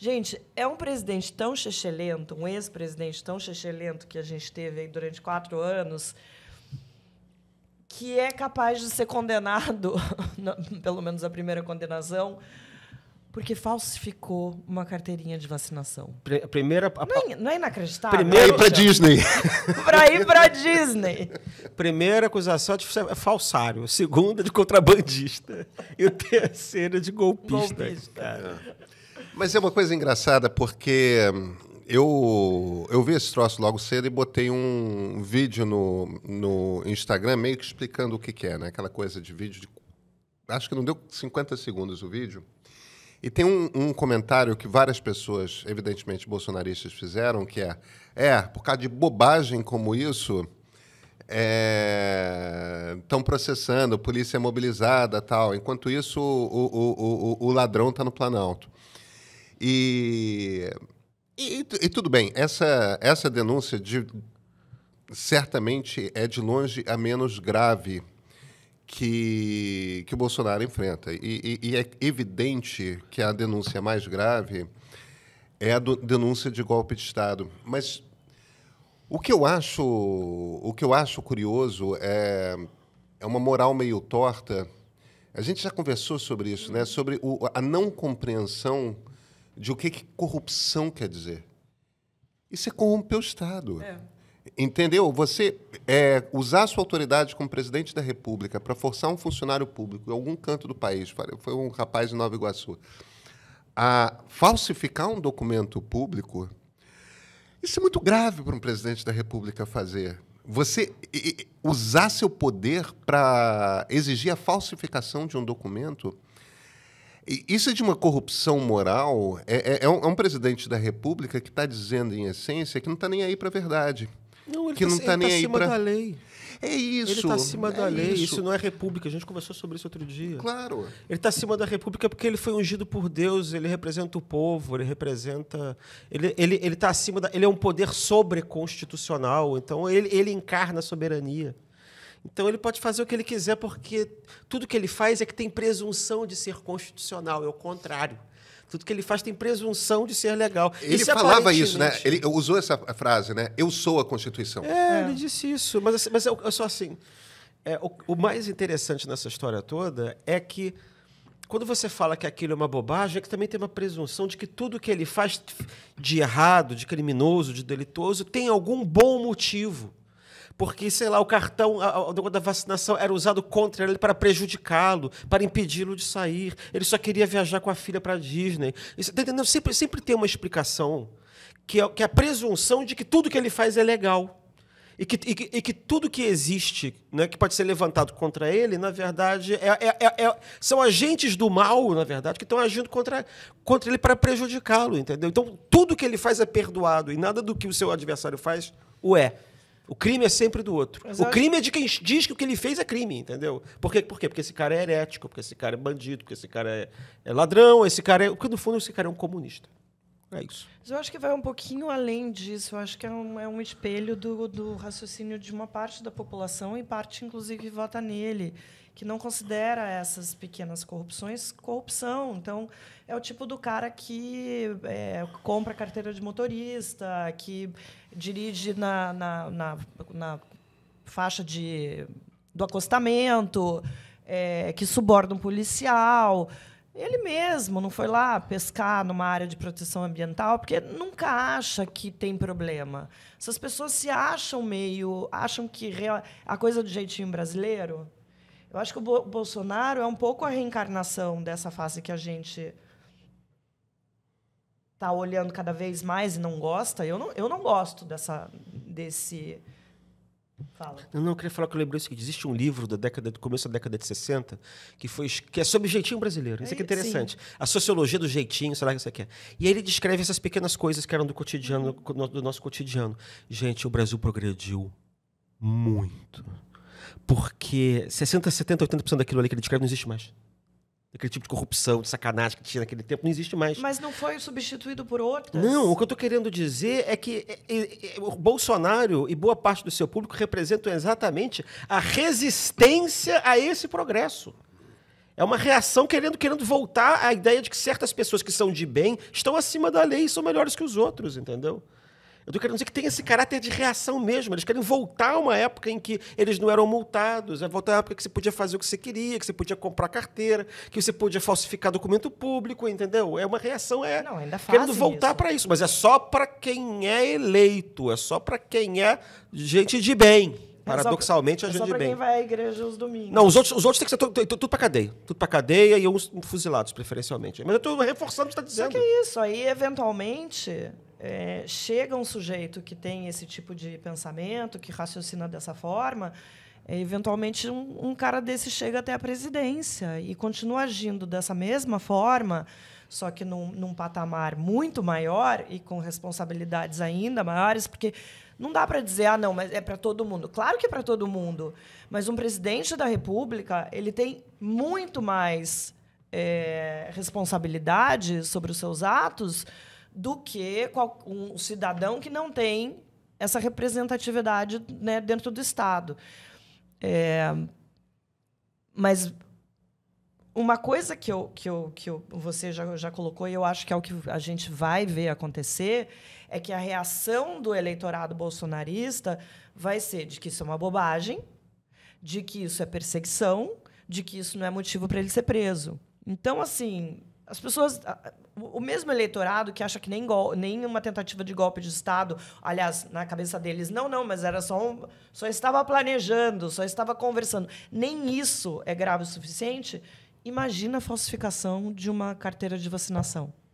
Gente, é um presidente tão chechelento, um ex-presidente tão chechelento que a gente teve aí durante quatro anos, que é capaz de ser condenado, pelo menos a primeira condenação, porque falsificou uma carteirinha de vacinação. Primeira. A... Não, é, não é inacreditável? Primeiro para Disney. para ir para Disney. Primeira acusação de falsário. Segunda de contrabandista. E o terceiro de golpista. golpista. Cara. Mas é uma coisa engraçada, porque hum, eu, eu vi esse troço logo cedo e botei um vídeo no, no Instagram meio que explicando o que, que é, né? Aquela coisa de vídeo. De, acho que não deu 50 segundos o vídeo. E tem um, um, comentário que várias pessoas, evidentemente bolsonaristas, fizeram, que é, é, por causa de bobagem como isso, estão é, processando, polícia é mobilizada tal. Enquanto isso, o, o, o, o ladrão está no Planalto. E, e, e tudo bem, essa, essa denúncia de, certamente é de longe a menos grave que, que o Bolsonaro enfrenta. E, e, e, é evidente que a denúncia mais grave é a do, denúncia de golpe de Estado. Mas o que eu acho, o que eu acho curioso é, é uma moral meio torta. A gente já conversou sobre isso, né? sobre o, a não compreensão de o que, que corrupção quer dizer. Isso é corromper o Estado. É. Entendeu? Você é, usar sua autoridade como presidente da República para forçar um funcionário público em algum canto do país, foi um rapaz de Nova Iguaçu, a falsificar um documento público, isso é muito grave para um presidente da República fazer. Você usar seu poder para exigir a falsificação de um documento isso é de uma corrupção moral. É, é, é, um, é um, presidente da República que está dizendo, em essência, que não está nem aí para a verdade. Não, ele que tá, não está nem tá aí É isso. Ele está acima é da lei. Isso. isso. não é república. A gente conversou sobre isso outro dia. Claro. Ele está acima da república porque ele foi ungido por Deus. Ele representa o povo. Ele representa. Ele ele ele está acima da. Ele é um poder sobreconstitucional. Então ele ele encarna a soberania. Então ele pode fazer o que ele quiser, porque tudo que ele faz é que tem presunção de ser constitucional, é o contrário. Tudo que ele faz tem presunção de ser legal. Ele isso é falava isso, né? Ele usou essa frase, né? Eu sou a Constituição. É, é. ele disse isso. Mas, assim, mas eu, eu assim. É, o, o, mais interessante nessa história toda é que quando você fala que aquilo é uma bobagem, é que também tem uma presunção de que tudo que ele faz de errado, de criminoso, de delitoso, tem algum bom motivo porque, sei lá, o cartão da vacinação era usado contra ele para prejudicá-lo, para impedi-lo de sair. Ele só queria viajar com a filha para a Disney. Isso, tá entendendo? Sempre, sempre tem uma explicação, que é, que é a presunção de que tudo que ele faz é legal. E que, e, que, e que, tudo que existe, né, que pode ser levantado contra ele, na verdade, é, é, é, é, são agentes do mal, na verdade, que estão agindo contra, contra ele para prejudicá-lo, entendeu? Então, tudo que ele faz é perdoado e nada do que o seu adversário faz o é. O crime é sempre do outro. Exato. O crime é de quem diz que o que ele fez é crime, entendeu? Por quê? Por quê? Porque esse cara é herético, porque esse cara é bandido, porque esse cara é, é ladrão, esse cara é. Porque no fundo esse cara é um comunista. É isso. Mas eu acho que vai um pouquinho além disso. Eu acho que é um, é um espelho do, do, raciocínio de uma parte da população e parte, inclusive, que vota nele, que não considera essas pequenas corrupções corrupção. Então, é o tipo do cara que é, compra carteira de motorista, que dirige na, na, na, na faixa de, do acostamento, é, que suborna um policial. Ele mesmo não foi lá pescar numa área de proteção ambiental, porque nunca acha que tem problema. Essas pessoas se acham meio. acham que a coisa do jeitinho brasileiro. Eu acho que o Bolsonaro é um pouco a reencarnação dessa face que a gente está olhando cada vez mais e não gosta. Eu não, eu não gosto dessa, desse Fala. Não, não, eu queria falar que eu lembrei o seguinte: existe um livro da década, do começo da década de 60 que, foi, que é sobre o jeitinho brasileiro. Isso aqui é, é, é interessante. Sim. A sociologia do jeitinho, sei lá o que você quer? E aí ele descreve essas pequenas coisas que eram do cotidiano, uhum. do nosso cotidiano. Gente, o Brasil progrediu muito. Porque 60, 70, 80% daquilo ali que ele descreve não existe mais. Aquele tipo de corrupção, de sacanagem que tinha naquele tempo, não existe mais. Mas não foi substituído por outras? Não, o que eu estou querendo dizer é que é, é, é, o Bolsonaro e boa parte do seu público representam exatamente a resistência a esse progresso. É uma reação querendo, querendo voltar à ideia de que certas pessoas que são de bem estão acima da lei e são melhores que os outros, entendeu? Eu tô querendo dizer que tem esse caráter de reação mesmo. Eles querem voltar a uma época em que eles não eram multados, é voltar a uma época que você podia fazer o que você queria, que você podia comprar carteira, que você podia falsificar documento público, entendeu? É uma reação é não, querendo voltar para isso, mas é só para quem é eleito, é só para quem é gente de bem. Paradoxalmente, é a gente é só pra é é bem. quem vai à igreja os domingos. Não, os outros, os outros têm que ser tudo, tudo para cadeia. Tudo para cadeia e uns fuzilados, preferencialmente. Mas eu estou reforçando o que você está dizendo. Só que é isso. Aí, eventualmente, é, chega um sujeito que tem esse tipo de pensamento, que raciocina dessa forma, é, eventualmente um, um, cara desse chega até a presidência e continua agindo dessa mesma forma, só que num, num patamar muito maior e com responsabilidades ainda maiores, porque não dá para dizer, ah, não, mas é para todo mundo. Claro que é para todo mundo, mas um presidente da República ele tem muito mais é, responsabilidade sobre os seus atos do que um cidadão que não tem essa representatividade né, dentro do Estado. É, mas uma coisa que, eu, que, eu, que eu, você já, já colocou, e eu acho que é o que a gente vai ver acontecer, é que a reação do eleitorado bolsonarista vai ser de que isso é uma bobagem, de que isso é perseguição, de que isso não é motivo para ele ser preso. Então, assim, as pessoas. O mesmo eleitorado que acha que nem, gol, nem uma tentativa de golpe de Estado, aliás, na cabeça deles, não, não, mas era só um, só estava planejando, só estava conversando. Nem isso é grave o suficiente. Imagina a falsificação de uma carteira de vacinação.